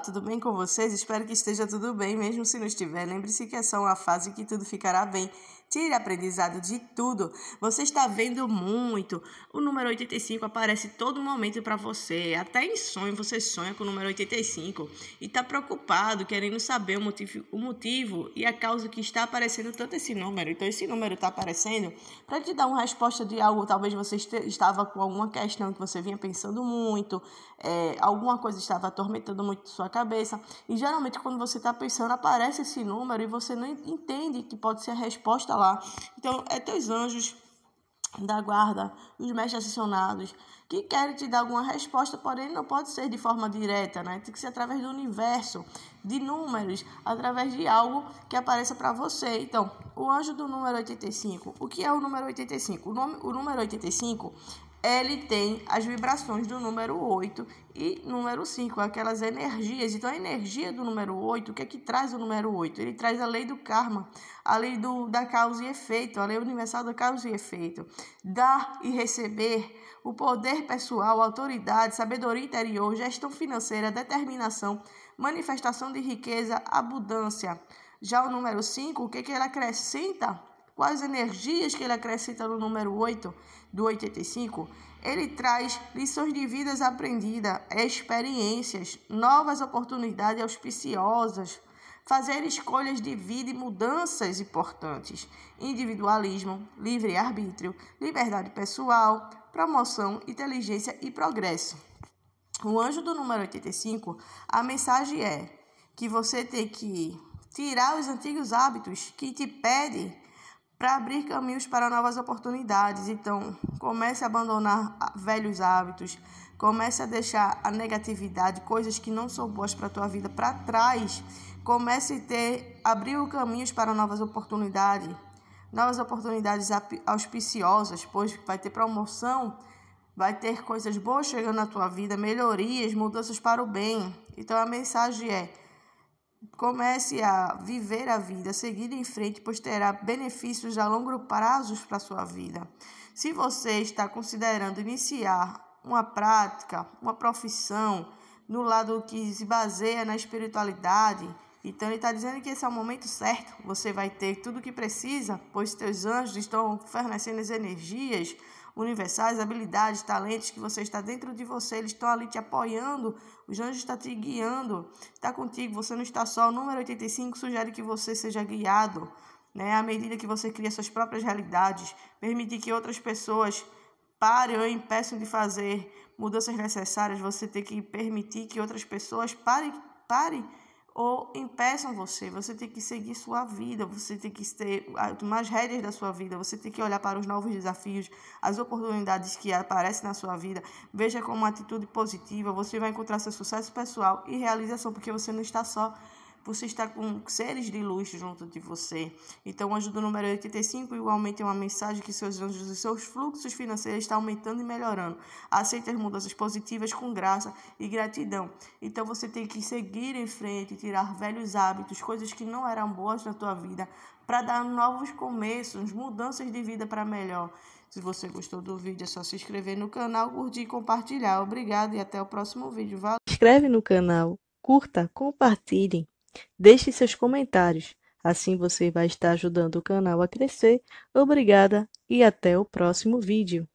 tudo bem com vocês? Espero que esteja tudo bem, mesmo se não estiver. Lembre-se que é só uma fase que tudo ficará bem. Tire aprendizado de tudo. Você está vendo muito. O número 85 aparece todo momento para você. Até em sonho você sonha com o número 85 e está preocupado, querendo saber o motivo, o motivo e a causa que está aparecendo tanto esse número. Então esse número está aparecendo para te dar uma resposta de algo. Talvez você estava com alguma questão que você vinha pensando muito, é, alguma coisa estava atormentando muito sua cabeça. E geralmente quando você está pensando aparece esse número e você não entende que pode ser a resposta falar. Então, é teus anjos da guarda, os mestres ascensionados, que querem te dar alguma resposta, porém não pode ser de forma direta, né? Tem que ser através do universo, de números, através de algo que apareça para você. Então, o anjo do número 85, o que é o número 85? O, nome, o número 85 ele tem as vibrações do número 8 e número 5, aquelas energias. Então, a energia do número 8, o que é que traz o número 8? Ele traz a lei do karma, a lei do, da causa e efeito, a lei universal da causa e efeito. Dar e receber, o poder pessoal, autoridade, sabedoria interior, gestão financeira, determinação, manifestação de riqueza, abundância. Já o número 5, o que, é que ele acrescenta? quais energias que ele acrescenta no número 8 do 85, ele traz lições de vidas aprendidas, experiências, novas oportunidades auspiciosas, fazer escolhas de vida e mudanças importantes, individualismo, livre-arbítrio, liberdade pessoal, promoção, inteligência e progresso. O anjo do número 85, a mensagem é que você tem que tirar os antigos hábitos que te pedem para abrir caminhos para novas oportunidades. Então, comece a abandonar ah, velhos hábitos, comece a deixar a negatividade, coisas que não são boas para a tua vida para trás. Comece a ter abrir caminhos para novas oportunidades, novas oportunidades auspiciosas, pois vai ter promoção, vai ter coisas boas chegando na tua vida, melhorias, mudanças para o bem. Então a mensagem é: comece a viver a vida, seguir em frente, pois terá benefícios a longo prazo para a sua vida. Se você está considerando iniciar uma prática, uma profissão, no lado que se baseia na espiritualidade, então ele está dizendo que esse é o momento certo, você vai ter tudo o que precisa, pois teus anjos estão fornecendo as energias universais, habilidades, talentos que você está dentro de você, eles estão ali te apoiando, os anjos estão te guiando, está contigo, você não está só. O número 85 sugere que você seja guiado, né? à medida que você cria suas próprias realidades, permitir que outras pessoas parem ou impeçam de fazer mudanças necessárias, você tem que permitir que outras pessoas parem, parem ou impeçam você. Você tem que seguir sua vida, você tem que ter ah, mais rédeas da sua vida, você tem que olhar para os novos desafios, as oportunidades que aparecem na sua vida. Veja como uma atitude positiva, você vai encontrar seu sucesso pessoal e realização, porque você não está só você está com seres de luz junto de você. Então, o anjo do número 85 igualmente é uma mensagem que seus anjos e seus fluxos financeiros estão aumentando e melhorando. Aceite as mudanças positivas com graça e gratidão. Então, você tem que seguir em frente, tirar velhos hábitos, coisas que não eram boas na tua vida, para dar novos começos, mudanças de vida para melhor. Se você gostou do vídeo, é só se inscrever no canal, curtir e compartilhar. Obrigado e até o próximo vídeo. Valeu! Inscreve no canal, curta, compartilhe. Deixe seus comentários, assim você vai estar ajudando o canal a crescer. Obrigada e até o próximo vídeo.